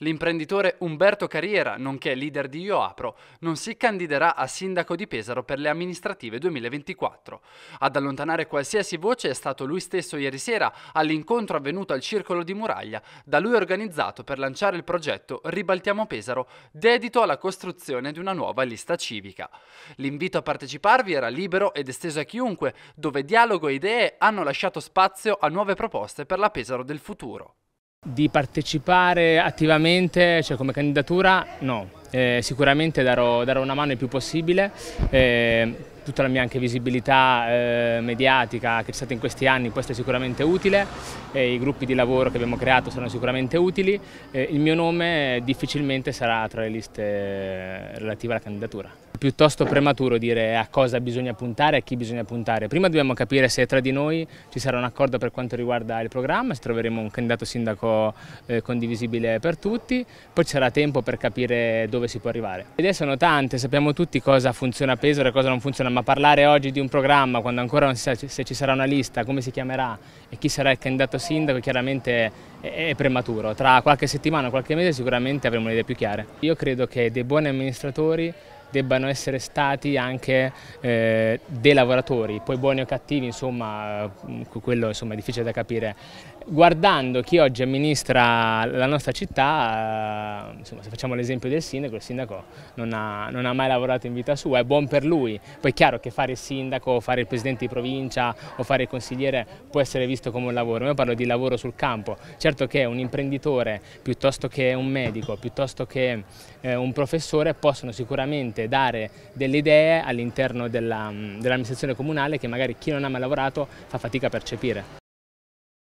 L'imprenditore Umberto Carriera, nonché leader di IoApro, non si candiderà a sindaco di Pesaro per le amministrative 2024. Ad allontanare qualsiasi voce è stato lui stesso ieri sera all'incontro avvenuto al Circolo di Muraglia, da lui organizzato per lanciare il progetto Ribaltiamo Pesaro, dedito alla costruzione di una nuova lista civica. L'invito a parteciparvi era libero ed esteso a chiunque, dove dialogo e idee hanno lasciato spazio a nuove proposte per la Pesaro del futuro. Di partecipare attivamente, cioè come candidatura, no eh, sicuramente darò, darò, una mano il più possibile, eh, tutta la mia anche visibilità eh, mediatica che c'è stata in questi anni, questa è sicuramente utile, eh, i gruppi di lavoro che abbiamo creato saranno sicuramente utili, eh, il mio nome eh, difficilmente sarà tra le liste relative alla candidatura. È piuttosto prematuro dire a cosa bisogna puntare e a chi bisogna puntare, prima dobbiamo capire se tra di noi ci sarà un accordo per quanto riguarda il programma, se troveremo un candidato sindaco condivisibile per tutti, poi ci sarà tempo per capire dove dove si può arrivare. Le idee sono tante, sappiamo tutti cosa funziona a Pesaro e cosa non funziona, ma parlare oggi di un programma quando ancora non si sa se ci sarà una lista, come si chiamerà e chi sarà il candidato sindaco chiaramente è prematuro. Tra qualche settimana, qualche mese sicuramente avremo le idee più chiare. Io credo che dei buoni amministratori debbano essere stati anche eh, dei lavoratori, poi buoni o cattivi, insomma, eh, quello insomma, è difficile da capire. Guardando chi oggi amministra la nostra città, eh, insomma, se facciamo l'esempio del sindaco, il sindaco non ha, non ha, mai lavorato in vita sua, è buon per lui. Poi è chiaro che fare il sindaco, fare il presidente di provincia o fare il consigliere può essere visto come un lavoro, io parlo di lavoro sul campo. Certo che un imprenditore piuttosto che un medico, piuttosto che eh, un professore possono sicuramente potete dare delle idee all'interno mm, dell'amministrazione dell comunale che magari chi non ha mai lavorato fa fatica a percepire.